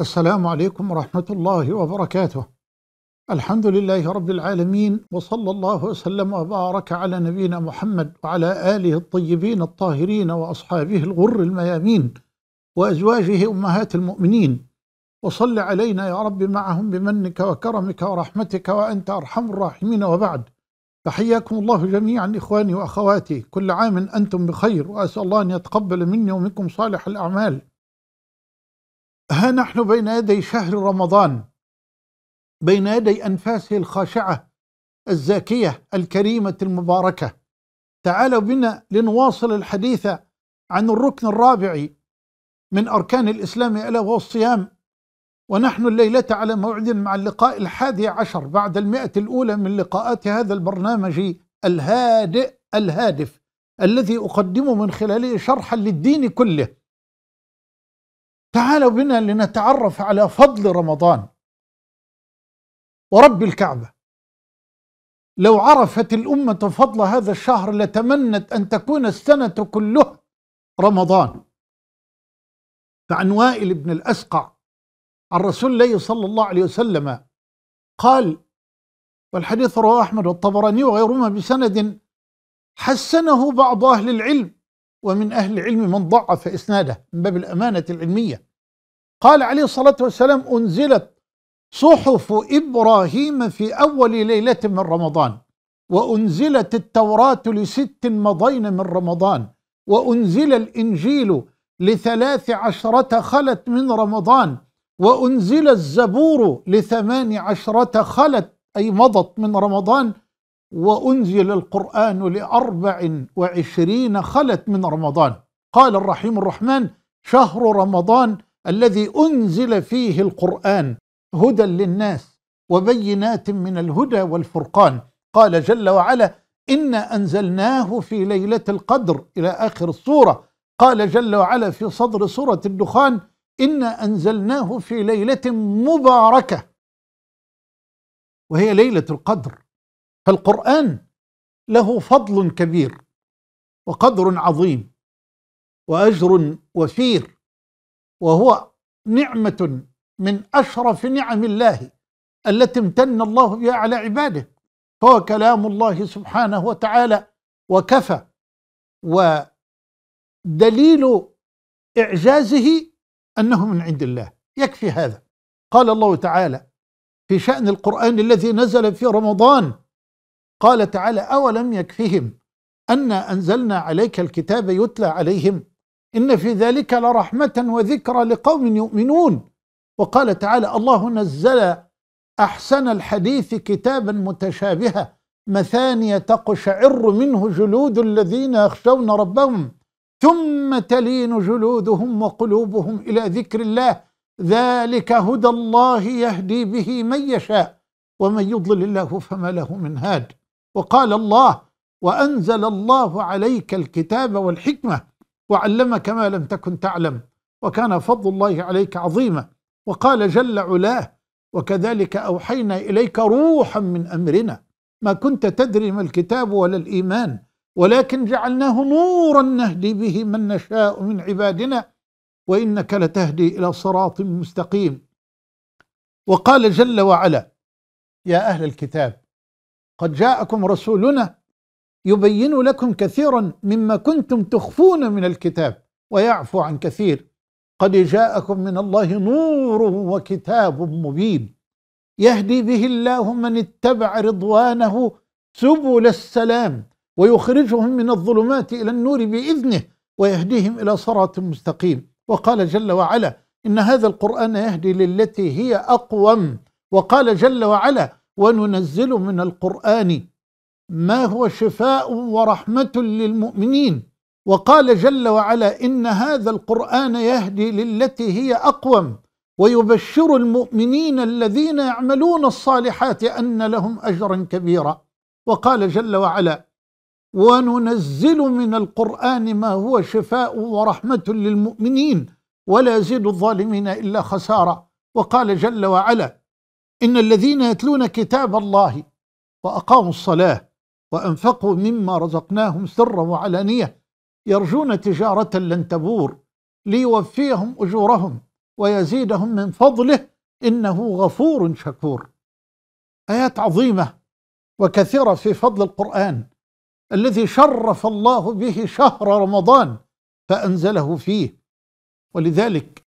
السلام عليكم ورحمة الله وبركاته الحمد لله رب العالمين وصلى الله وسلم وبارك على نبينا محمد وعلى آله الطيبين الطاهرين وأصحابه الغر الميامين وأزواجه أمهات المؤمنين وصل علينا يا رب معهم بمنك وكرمك ورحمتك وأنت أرحم الراحمين وبعد فحياكم الله جميعا إخواني وأخواتي كل عام أنتم بخير وأسأل الله أن يتقبل مني ومنكم صالح الأعمال ها نحن بين يدي شهر رمضان بين يدي أنفاسه الخاشعة الزاكية الكريمة المباركة تعالوا بنا لنواصل الحديث عن الركن الرابع من أركان الإسلام ألا وهو الصيام ونحن الليلة على موعد مع اللقاء الحادي عشر بعد المئة الأولى من لقاءات هذا البرنامج الهادئ الهادف الذي أقدمه من خلاله شرحا للدين كله تعالوا بنا لنتعرف على فضل رمضان ورب الكعبة لو عرفت الأمة فضل هذا الشهر لتمنت أن تكون السنة كلها رمضان فعن وائل بن الأسقع عن رسول الله صلى الله عليه وسلم قال والحديث رواه أحمد والطبراني وغيرهما بسند حسنه بعض أهل العلم ومن أهل العلم من ضعف إسناده من باب الأمانة العلمية قال عليه الصلاة والسلام أنزلت صحف إبراهيم في أول ليلة من رمضان وأنزلت التوراة لست مضين من رمضان وأنزل الإنجيل لثلاث عشرة خلت من رمضان وأنزل الزبور لثمان عشرة خلت أي مضت من رمضان وأنزل القرآن لأربع وعشرين خلت من رمضان قال الرحيم الرحمن شهر رمضان الذي انزل فيه القران هدى للناس وبينات من الهدى والفرقان قال جل وعلا انا انزلناه في ليله القدر الى اخر السوره قال جل وعلا في صدر سوره الدخان انا انزلناه في ليله مباركه وهي ليله القدر فالقران له فضل كبير وقدر عظيم واجر وفير وهو نعمة من أشرف نعم الله التي امتن الله بها على عباده فهو كلام الله سبحانه وتعالى وكفى ودليل إعجازه أنه من عند الله يكفي هذا قال الله تعالى في شأن القرآن الذي نزل في رمضان قال تعالى أولم يكفهم أن أنزلنا عليك الكتاب يتلى عليهم إن في ذلك لرحمة وذكرى لقوم يؤمنون وقال تعالى الله نزل أحسن الحديث كتابا متشابها مثانية تقشعر منه جلود الذين يخشون ربهم ثم تلين جلودهم وقلوبهم إلى ذكر الله ذلك هدى الله يهدي به من يشاء ومن يضلل الله فما له من هاد وقال الله وأنزل الله عليك الكتاب والحكمة وعلمك ما لم تكن تعلم وكان فضل الله عليك عظيما وقال جل علاه وكذلك أوحينا إليك روحا من أمرنا ما كنت تدري ما الكتاب ولا الإيمان ولكن جعلناه نورا نهدي به من نشاء من عبادنا وإنك لتهدي إلى صراط مستقيم وقال جل وعلا يا أهل الكتاب قد جاءكم رسولنا يبين لكم كثيرا مما كنتم تخفون من الكتاب ويعفو عن كثير قد جاءكم من الله نور وكتاب مبين يهدي به الله من اتبع رضوانه سبل السلام ويخرجهم من الظلمات الى النور باذنه ويهديهم الى صراط مستقيم وقال جل وعلا ان هذا القران يهدي للتي هي اقوم وقال جل وعلا وننزل من القران ما هو شفاء ورحمة للمؤمنين وقال جل وعلا إن هذا القرآن يهدي للتي هي أقوم ويبشر المؤمنين الذين يعملون الصالحات أن لهم أجرا كبيرا وقال جل وعلا وننزل من القرآن ما هو شفاء ورحمة للمؤمنين ولا يزيد الظالمين إلا خسارة وقال جل وعلا إن الذين يتلون كتاب الله وأقاموا الصلاة وأنفقوا مما رزقناهم سرا وعلانية يرجون تجارة لن تبور ليوفيهم أجورهم ويزيدهم من فضله إنه غفور شكور آيات عظيمة وكثيرة في فضل القرآن الذي شرف الله به شهر رمضان فأنزله فيه ولذلك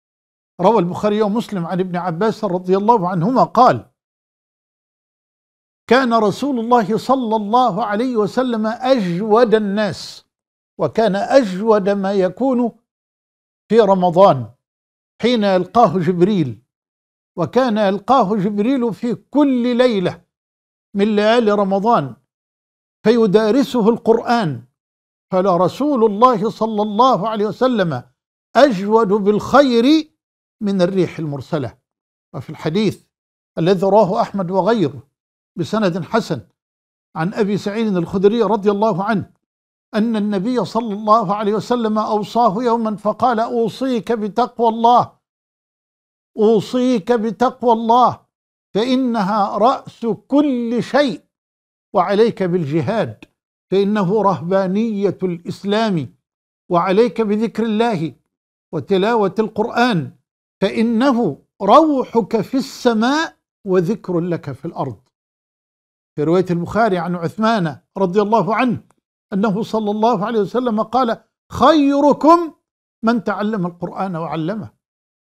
روى البخاري ومسلم عن ابن عباس رضي الله عنهما قال كان رسول الله صلى الله عليه وسلم اجود الناس وكان اجود ما يكون في رمضان حين يلقاه جبريل وكان يلقاه جبريل في كل ليله من ليالي رمضان فيدارسه القران فلرسول الله صلى الله عليه وسلم اجود بالخير من الريح المرسله وفي الحديث الذي رواه احمد وغيره بسند حسن عن أبي سعيد الخدري رضي الله عنه أن النبي صلى الله عليه وسلم أوصاه يوما فقال أوصيك بتقوى الله أوصيك بتقوى الله فإنها رأس كل شيء وعليك بالجهاد فإنه رهبانية الإسلام وعليك بذكر الله وتلاوة القرآن فإنه روحك في السماء وذكر لك في الأرض في رواية البخاري عن عثمان رضي الله عنه أنه صلى الله عليه وسلم قال خيركم من تعلم القرآن وعلمه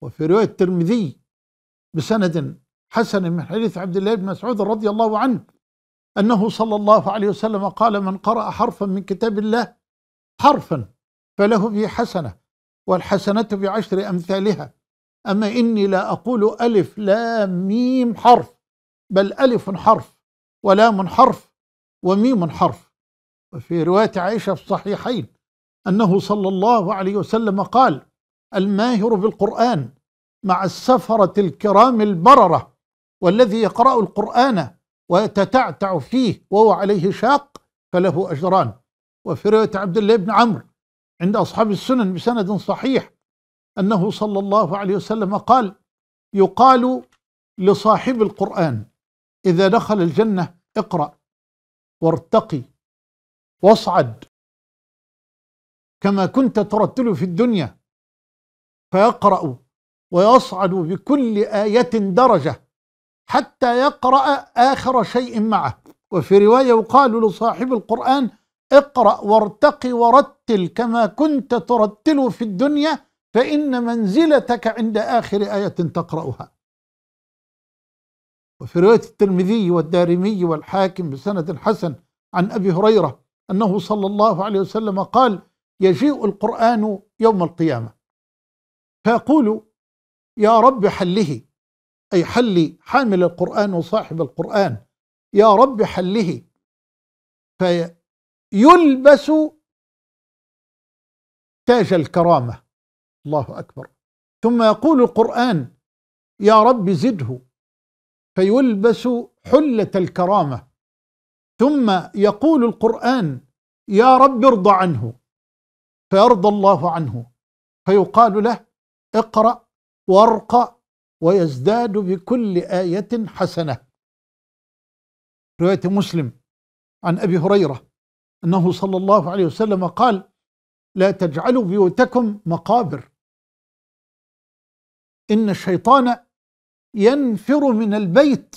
وفي رواية الترمذي بسند حسن من حديث عبد الله بن مسعود رضي الله عنه أنه صلى الله عليه وسلم قال من قرأ حرفا من كتاب الله حرفا فله به حسنة والحسنة بعشر أمثالها أما إني لا أقول ألف لا ميم حرف بل ألف حرف ولام حرف وميم حرف وفي رواية عائشة في الصحيحين أنه صلى الله عليه وسلم قال الماهر بالقرآن مع السفرة الكرام البررة والذي يقرأ القرآن ويتتعتع فيه وهو عليه شاق فله أجران وفي رواية عبد الله بن عمرو عند أصحاب السنن بسند صحيح أنه صلى الله عليه وسلم قال يقال لصاحب القرآن إذا دخل الجنة اقرأ وارتقي واصعد كما كنت ترتل في الدنيا فيقرأ ويصعد بكل آية درجة حتى يقرأ آخر شيء معه وفي رواية يقال لصاحب القرآن اقرأ وارتقي ورتل كما كنت ترتل في الدنيا فإن منزلتك عند آخر آية تقرأها وفي رواية الترمذي والدارمي والحاكم بسند حسن عن أبي هريرة أنه صلى الله عليه وسلم قال يجيء القرآن يوم القيامة فيقول يا رب حله أي حل حامل القرآن وصاحب القرآن يا رب حله فيلبس تاج الكرامة الله أكبر ثم يقول القرآن يا رب زده فيلبس حله الكرامه ثم يقول القران يا رب ارضى عنه فيرضى الله عنه فيقال له اقرا وارقى ويزداد بكل ايه حسنه روايه مسلم عن ابي هريره انه صلى الله عليه وسلم قال لا تجعلوا بيوتكم مقابر ان الشيطان ينفر من البيت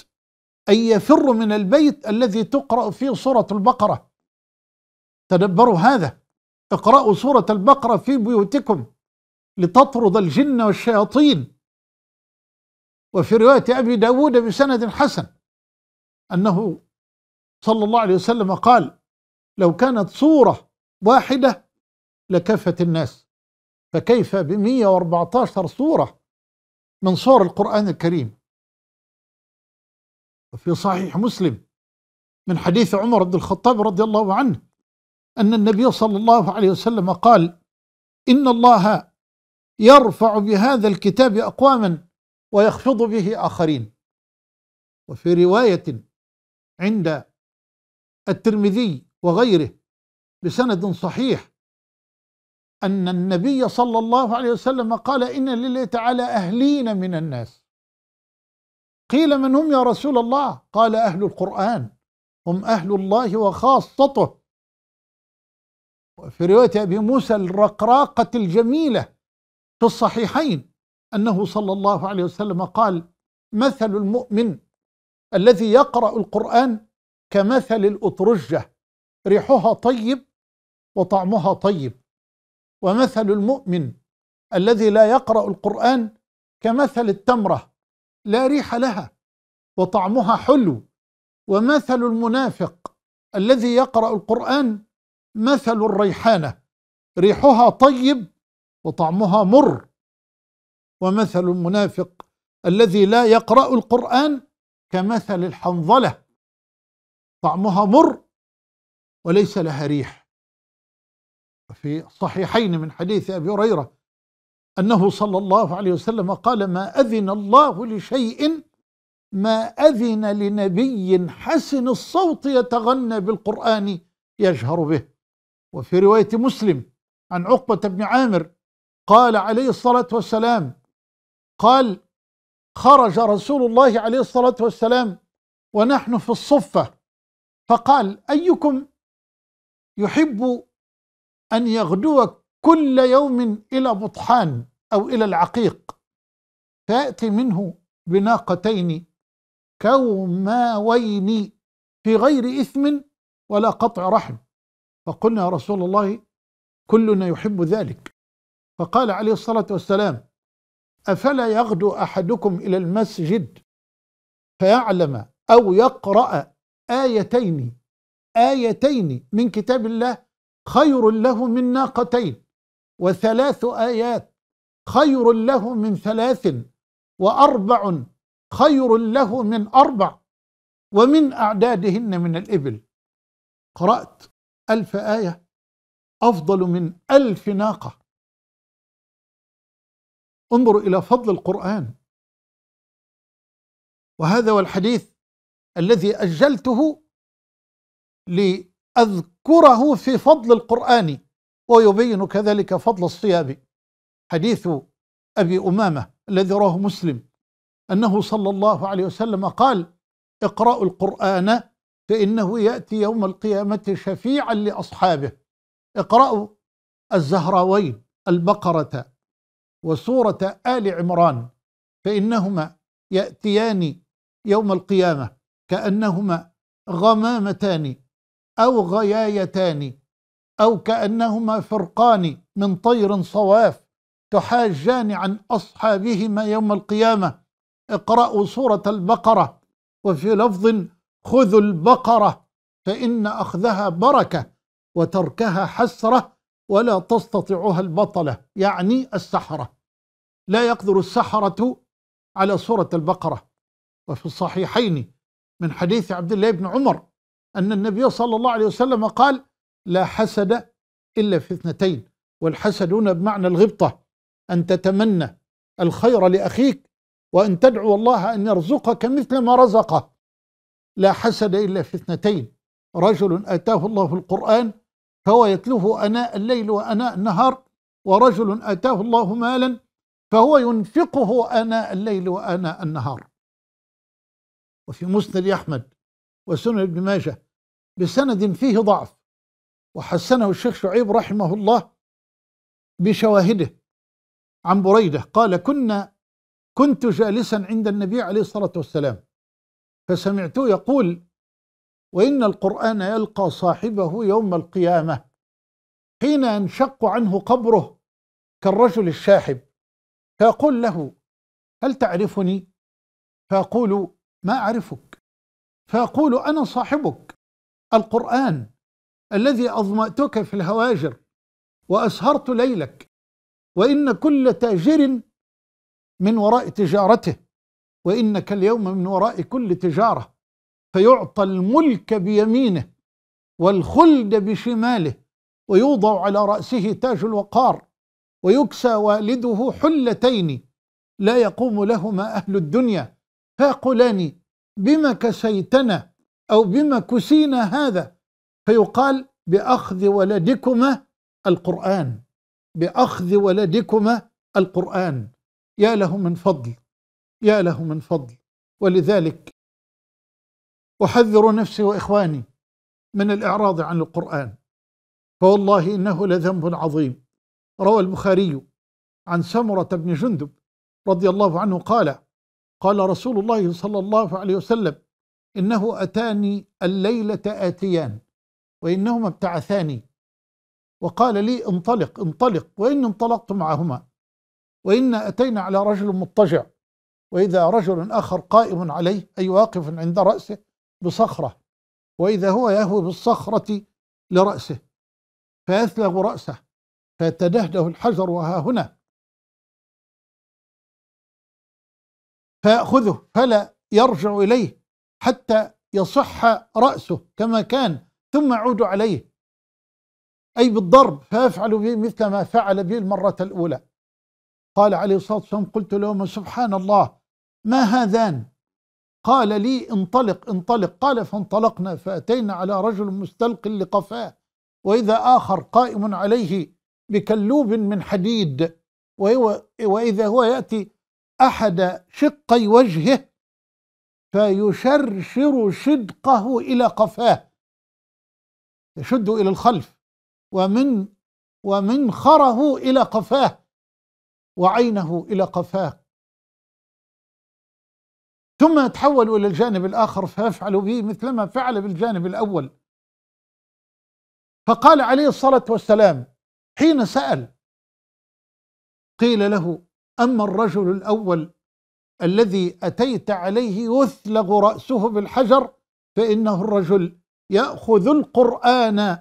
أي يفر من البيت الذي تقرأ فيه سورة البقرة تدبروا هذا اقرأوا سورة البقرة في بيوتكم لتطرد الجن والشياطين وفي رواية أبي داود بسند حسن أنه صلى الله عليه وسلم قال لو كانت سورة واحدة لكفت الناس فكيف ب 114 سورة من صور القرآن الكريم وفي صحيح مسلم من حديث عمر بن الخطاب رضي الله عنه أن النبي صلى الله عليه وسلم قال إن الله يرفع بهذا الكتاب أقواما ويخفض به آخرين وفي رواية عند الترمذي وغيره بسند صحيح أن النبي صلى الله عليه وسلم قال إن لله تعالى أهلين من الناس قيل من هم يا رسول الله قال أهل القرآن هم أهل الله وخاصته في رواية أبي موسى الرقراقة الجميلة في الصحيحين أنه صلى الله عليه وسلم قال مثل المؤمن الذي يقرأ القرآن كمثل الأطرجة ريحها طيب وطعمها طيب ومثل المؤمن الذي لا يقرأ القرآن كمثل التمرة لا ريح لها وطعمها حلو ومثل المنافق الذي يقرأ القرآن مثل الريحانة ريحها طيب وطعمها مر ومثل المنافق الذي لا يقرأ القرآن كمثل الحنظلة طعمها مر وليس لها ريح في صحيحين من حديث أبي هريرة أنه صلى الله عليه وسلم قال ما أذن الله لشيء ما أذن لنبي حسن الصوت يتغنى بالقرآن يجهر به وفي رواية مسلم عن عقبة بن عامر قال عليه الصلاة والسلام قال خرج رسول الله عليه الصلاة والسلام ونحن في الصفة فقال أيكم يحب أن يغدو كل يوم إلى بطحان أو إلى العقيق فيأتي منه بناقتين كوماوين في غير إثم ولا قطع رحم فقلنا يا رسول الله كلنا يحب ذلك فقال عليه الصلاة والسلام أفلا يغدو أحدكم إلى المسجد فيعلم أو يقرأ آيتين آيتين من كتاب الله خير له من ناقتين وثلاث آيات خير له من ثلاث وأربع خير له من أربع ومن أعدادهن من الإبل قرأت ألف آية أفضل من ألف ناقة انظروا إلى فضل القرآن وهذا والحديث الذي أجلته لي أذكره في فضل القرآن ويبين كذلك فضل الصيام حديث أبي أمامة الذي رواه مسلم أنه صلى الله عليه وسلم قال اقرأوا القرآن فإنه يأتي يوم القيامة شفيعا لأصحابه اقرأوا الزهراوين البقرة وسورة آل عمران فإنهما يأتيان يوم القيامة كأنهما غمامتان أو غيايتان أو كأنهما فرقان من طير صواف تحاجان عن أصحابهما يوم القيامة اقرأوا سورة البقرة وفي لفظ خذوا البقرة فإن أخذها بركة وتركها حسرة ولا تستطيعها البطلة يعني السحرة لا يقدر السحرة على سورة البقرة وفي الصحيحين من حديث عبد الله بن عمر أن النبي صلى الله عليه وسلم قال لا حسد إلا في اثنتين والحسد هنا بمعنى الغبطة أن تتمنى الخير لأخيك وأن تدعو الله أن يرزقك مثل ما رزقه لا حسد إلا في اثنتين رجل آتاه الله القرآن فهو يتلوه أناء الليل وأناء النهار ورجل آتاه الله مالا فهو ينفقه أناء الليل وأناء النهار وفي مسند أحمد وسنن ابن ماجه بسند فيه ضعف وحسنه الشيخ شعيب رحمه الله بشواهده عن بريده قال كنا كنت جالسا عند النبي عليه الصلاه والسلام فسمعته يقول وان القران يلقى صاحبه يوم القيامه حين ينشق عنه قبره كالرجل الشاحب فيقول له هل تعرفني فيقول ما اعرفك فأقول أنا صاحبك القرآن الذي أظمأتك في الهواجر وأسهرت ليلك وإن كل تاجر من وراء تجارته وإنك اليوم من وراء كل تجارة فيعطى الملك بيمينه والخلد بشماله ويوضع على رأسه تاج الوقار ويكسى والده حلتين لا يقوم لهما أهل الدنيا فيقولان بما كسيتنا أو بما كسينا هذا فيقال بأخذ ولدكما القرآن بأخذ ولدكما القرآن يا له من فضل يا له من فضل ولذلك أحذر نفسي وإخواني من الإعراض عن القرآن فوالله إنه لذنب عظيم روى البخاري عن سمرة بن جندب رضي الله عنه قال قال رسول الله صلى الله عليه وسلم إنه أتاني الليلة آتيان وإنهما ابتعثاني وقال لي انطلق انطلق وإن انطلقت معهما وإن أتينا على رجل مضطجع وإذا رجل آخر قائم عليه أي واقف عند رأسه بصخرة وإذا هو يهوي بالصخرة لرأسه فيثلغ رأسه فيتدهده الحجر وها هنا فيأخذه فلا يرجع إليه حتى يصح رأسه كما كان ثم يعود عليه أي بالضرب فيفعل به مثل ما فعل به المرة الأولى قال عليه الصلاة والسلام قلت لهما سبحان الله ما هذان قال لي انطلق انطلق قال فانطلقنا فأتينا على رجل مستلق لقفاه وإذا آخر قائم عليه بكلوب من حديد وإذا هو يأتي أحد شقي وجهه فيشرشر شدقه إلى قفاه يشد إلى الخلف ومن ومنخره إلى قفاه وعينه إلى قفاه ثم يتحول إلى الجانب الآخر فيفعل به مثلما فعل بالجانب الأول فقال عليه الصلاة والسلام حين سأل قيل له أما الرجل الأول الذي أتيت عليه يثلغ رأسه بالحجر فإنه الرجل يأخذ القرآن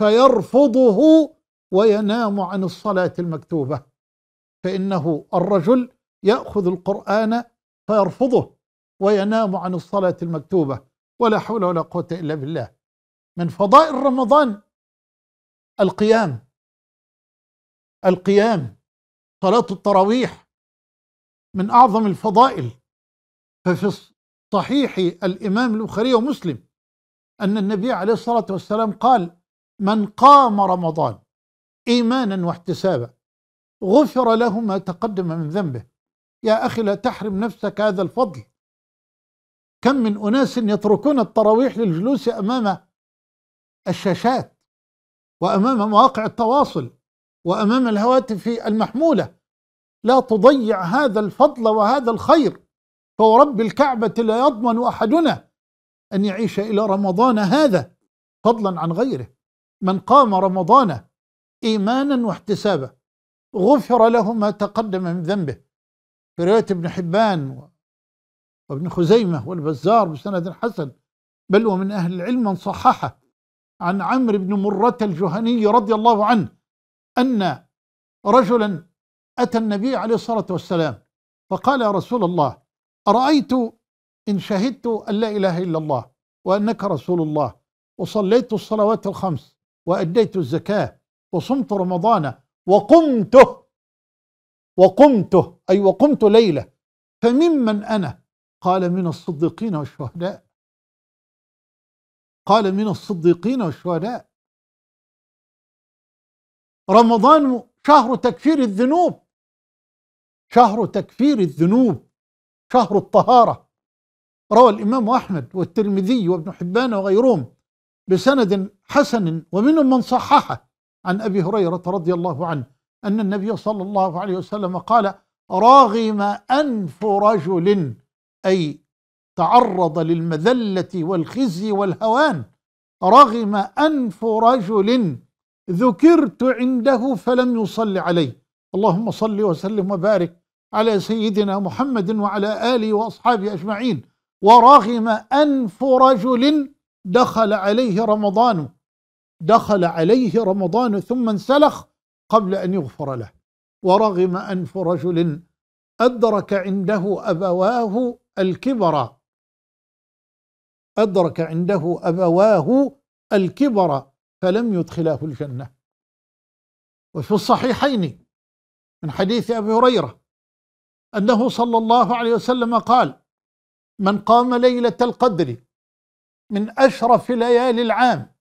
فيرفضه وينام عن الصلاة المكتوبة فإنه الرجل يأخذ القرآن فيرفضه وينام عن الصلاة المكتوبة ولا حول ولا قوة إلا بالله من فضائل رمضان القيام القيام صلاة التراويح من أعظم الفضائل ففي صحيح الإمام البخاري ومسلم أن النبي عليه الصلاة والسلام قال من قام رمضان إيمانا واحتسابا غفر له ما تقدم من ذنبه يا أخي لا تحرم نفسك هذا الفضل كم من أناس يتركون التراويح للجلوس أمام الشاشات وأمام مواقع التواصل وأمام الهواتف المحمولة لا تضيع هذا الفضل وهذا الخير فورب الكعبة لا يضمن أحدنا أن يعيش إلى رمضان هذا فضلا عن غيره من قام رمضان إيمانا واحتسابا غفر له ما تقدم من ذنبه في رواية ابن حبان وابن خزيمة والبزار بسند حسن بل ومن أهل العلم من صححه عن عمرو بن مرة الجهني رضي الله عنه أن رجلا أتى النبي عليه الصلاة والسلام فقال يا رسول الله أرأيت إن شهدت أن لا إله إلا الله وأنك رسول الله وصليت الصلوات الخمس وأديت الزكاة وصمت رمضان وقمته وقمته أي وقمت ليلة فممن أنا قال من الصديقين والشهداء قال من الصديقين والشهداء رمضان شهر تكفير الذنوب شهر تكفير الذنوب شهر الطهارة روى الإمام أحمد والترمذي وابن حبان وغيرهم بسند حسن ومنهم من صححه عن أبي هريرة رضي الله عنه أن النبي صلى الله عليه وسلم قال راغم أنف رجل أي تعرض للمذلة والخزي والهوان رغم أنف رجل ذكرت عنده فلم يصل علي اللهم صل وسلم وبارك على سيدنا محمد وعلى آله وأصحابه أجمعين ورغم أنف رجل دخل عليه رمضان دخل عليه رمضان ثم انسلخ قبل أن يغفر له ورغم أنف رجل أدرك عنده أبواه الكبرى أدرك عنده أبواه الكبرى فلم يدخلاه الجنة وفي الصحيحين من حديث أبي هريرة أنه صلى الله عليه وسلم قال من قام ليلة القدر من أشرف ليالي العام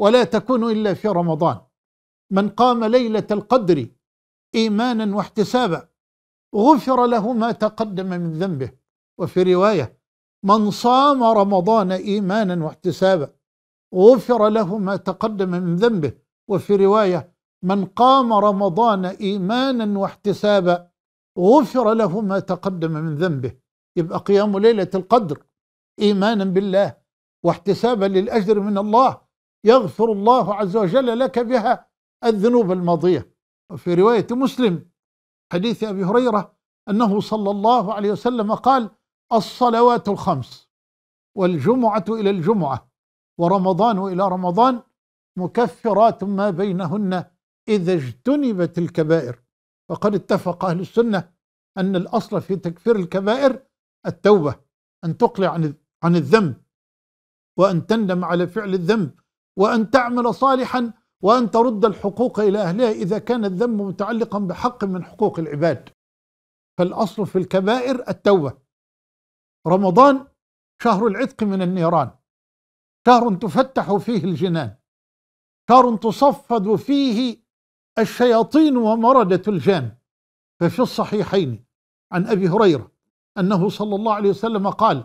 ولا تكون إلا في رمضان من قام ليلة القدر إيمانا واحتسابا غفر له ما تقدم من ذنبه وفي رواية من صام رمضان إيمانا واحتسابا غفر له ما تقدم من ذنبه وفي رواية من قام رمضان إيمانا واحتسابا غفر له ما تقدم من ذنبه يبقى قيام ليلة القدر إيمانا بالله واحتسابا للأجر من الله يغفر الله عز وجل لك بها الذنوب الماضية وفي رواية مسلم حديث أبي هريرة أنه صلى الله عليه وسلم قال الصلوات الخمس والجمعة إلى الجمعة ورمضان إلى رمضان مكفرات ما بينهن إذا اجتنبت الكبائر وقد اتفق أهل السنة أن الأصل في تكفير الكبائر التوبة أن تقلع عن عن الذنب وأن تندم على فعل الذنب وأن تعمل صالحا وأن ترد الحقوق إلى أهلها إذا كان الذنب متعلقا بحق من حقوق العباد فالأصل في الكبائر التوبة رمضان شهر العتق من النيران شهر تفتح فيه الجنان شهر تصفد فيه الشياطين ومردة الجان ففي الصحيحين عن أبي هريرة أنه صلى الله عليه وسلم قال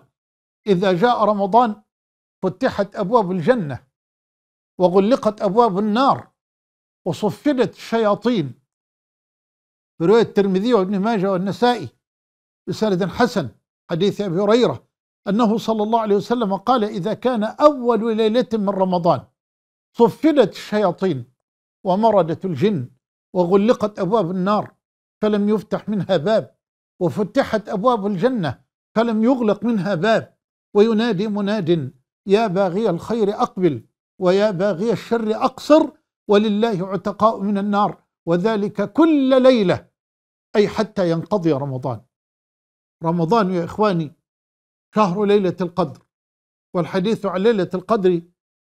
إذا جاء رمضان فتحت أبواب الجنة وغلقت أبواب النار وصفدت الشياطين في رواية الترمذي وابن ماجه والنسائي بسند حسن حديث أبي هريرة أنه صلى الله عليه وسلم قال إذا كان أول ليلة من رمضان صفلت الشياطين ومردت الجن وغلقت أبواب النار فلم يفتح منها باب وفتحت أبواب الجنة فلم يغلق منها باب وينادي مناد يا باغي الخير أقبل ويا باغي الشر أقصر ولله عتقاء من النار وذلك كل ليلة أي حتى ينقضي رمضان رمضان يا إخواني شهر ليلة القدر والحديث عن ليلة القدر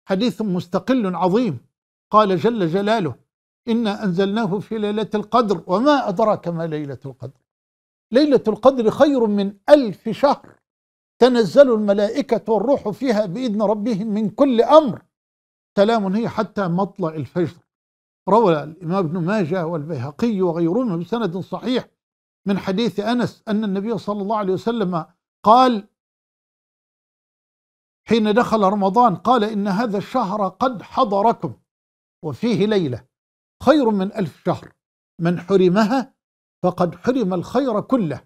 حديث مستقل عظيم قال جل جلاله إنا أنزلناه في ليلة القدر وما أدراك ما ليلة القدر ليلة القدر خير من ألف شهر تنزل الملائكة والروح فيها بإذن ربهم من كل أمر سلام هي حتى مطلع الفجر روى الإمام ابن ماجه والبيهقي وغيرهما بسند صحيح من حديث أنس أن النبي صلى الله عليه وسلم قال حين دخل رمضان قال إن هذا الشهر قد حضركم وفيه ليلة خير من ألف شهر من حرمها فقد حرم الخير كله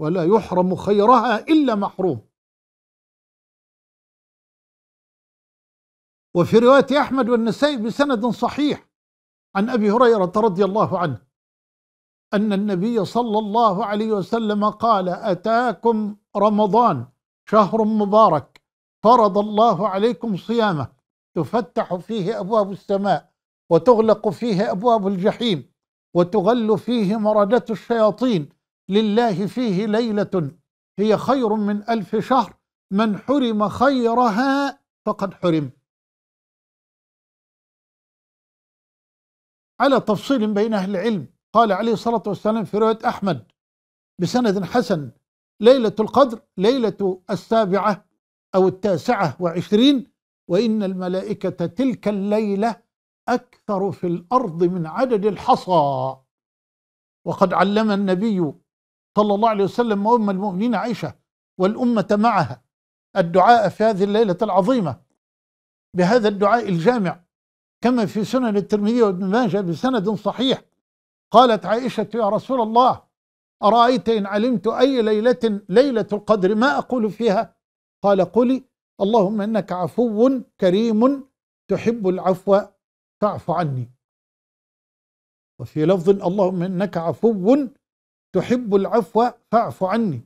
ولا يحرم خيرها إلا محروم وفي رواية أحمد والنسائي بسند صحيح عن أبي هريرة رضي الله عنه أن النبي صلى الله عليه وسلم قال أتاكم رمضان شهر مبارك فرض الله عليكم صيامه تفتح فيه أبواب السماء وتغلق فيه أبواب الجحيم وتغل فيه مردة الشياطين لله فيه ليلة هي خير من ألف شهر من حرم خيرها فقد حرم على تفصيل بين أهل العلم قال عليه الصلاة والسلام في رواية أحمد بسند حسن ليلة القدر ليلة السابعة أو التاسعة وعشرين وإن الملائكة تلك الليلة أكثر في الأرض من عدد الحصى وقد علم النبي صلى الله عليه وسلم وأم المؤمنين عائشة والأمة معها الدعاء في هذه الليلة العظيمة بهذا الدعاء الجامع كما في سنن الترمذي وابن ماجه بسند صحيح قالت عائشة يا رسول الله أرأيت إن علمت أي ليلة ليلة القدر ما أقول فيها قال قولي اللهم إنك عفو كريم تحب العفو فاعف عني وفي لفظ اللهم إنك عفو تحب العفو فاعف عني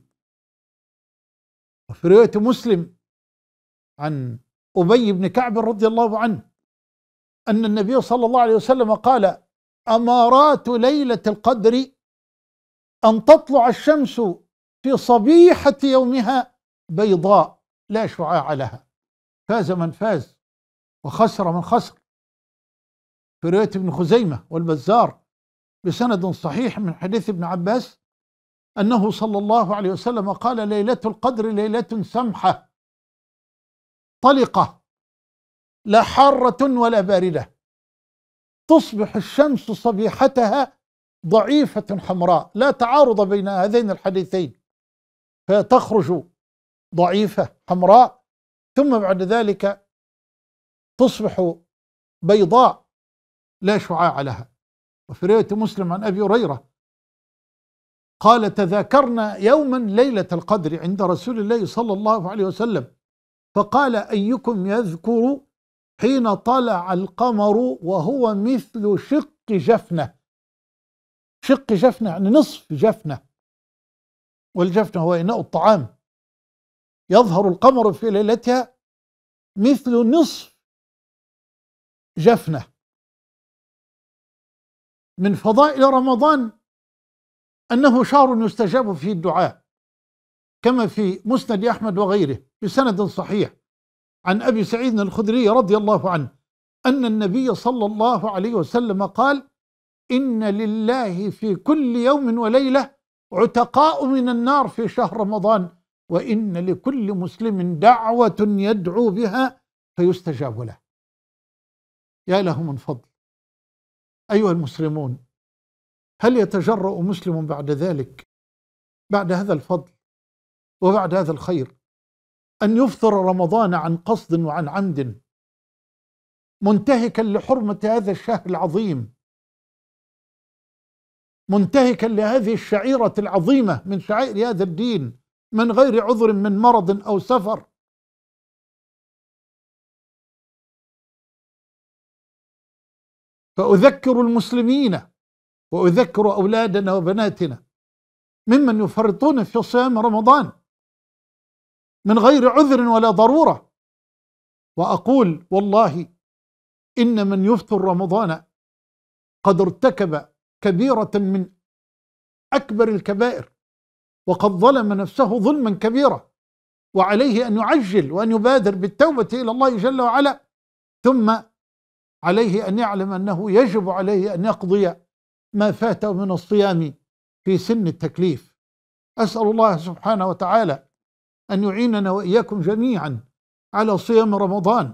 وفي رواية مسلم عن أبي بن كعب رضي الله عنه أن النبي صلى الله عليه وسلم قال أمارات ليلة القدر أن تطلع الشمس في صبيحة يومها بيضاء لا شعاع لها فاز من فاز وخسر من خسر في رواية ابن خزيمة والبزار بسند صحيح من حديث ابن عباس أنه صلى الله عليه وسلم قال ليلة القدر ليلة سمحة طلقة لا حارة ولا باردة تصبح الشمس صبيحتها ضعيفة حمراء لا تعارض بين هذين الحديثين فتخرج ضعيفة حمراء ثم بعد ذلك تصبح بيضاء لا شعاع لها وفي رواية مسلم عن أبي هريرة قال تذاكرنا يوما ليلة القدر عند رسول الله صلى الله عليه وسلم فقال أيكم يذكر حين طلع القمر وهو مثل شق جفنة شق جفنة يعني نصف جفنة والجفنة هو إناء الطعام يظهر القمر في ليلتها مثل نصف جفنة من فضائل رمضان أنه شهر يستجاب فيه الدعاء كما في مسند أحمد وغيره بسند صحيح عن أبي سعيد الخدري رضي الله عنه أن النبي صلى الله عليه وسلم قال إن لله في كل يوم وليلة عتقاء من النار في شهر رمضان وإن لكل مسلم دعوة يدعو بها فيستجاب له يا له من فضل أيها المسلمون هل يتجرأ مسلم بعد ذلك بعد هذا الفضل وبعد هذا الخير أن يفطر رمضان عن قصد وعن عمد منتهكا لحرمة هذا الشهر العظيم منتهكا لهذه الشعيرة العظيمة من شعائر هذا الدين من غير عذر من مرض أو سفر فأذكر المسلمين وأذكر أولادنا وبناتنا ممن يفرطون في صيام رمضان من غير عذر ولا ضرورة وأقول والله إن من يفطر رمضان قد ارتكب كبيرة من أكبر الكبائر وقد ظلم نفسه ظلما كبيرا وعليه أن يعجل وأن يبادر بالتوبة إلى الله جل وعلا ثم عليه أن يعلم أنه يجب عليه أن يقضي ما فاته من الصيام في سن التكليف أسأل الله سبحانه وتعالى أن يعيننا وإياكم جميعا على صيام رمضان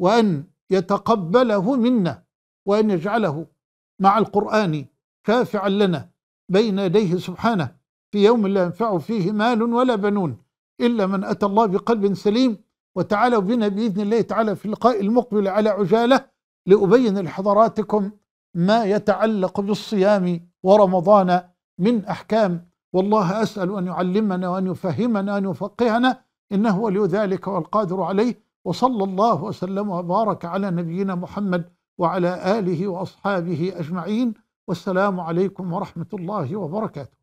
وأن يتقبله منا وأن يجعله مع القرآن شافعا لنا بين يديه سبحانه في يوم لا ينفع فيه مال ولا بنون إلا من أتى الله بقلب سليم وتعالوا بنا بإذن الله تعالى في اللقاء المقبل على عجالة لأبين لحضراتكم ما يتعلق بالصيام ورمضان من أحكام والله أسأل أن يعلمنا وأن يفهمنا وأن يفقهنا إنه ولي ذلك والقادر عليه وصلى الله وسلم وبارك على نبينا محمد وعلى آله وأصحابه أجمعين والسلام عليكم ورحمة الله وبركاته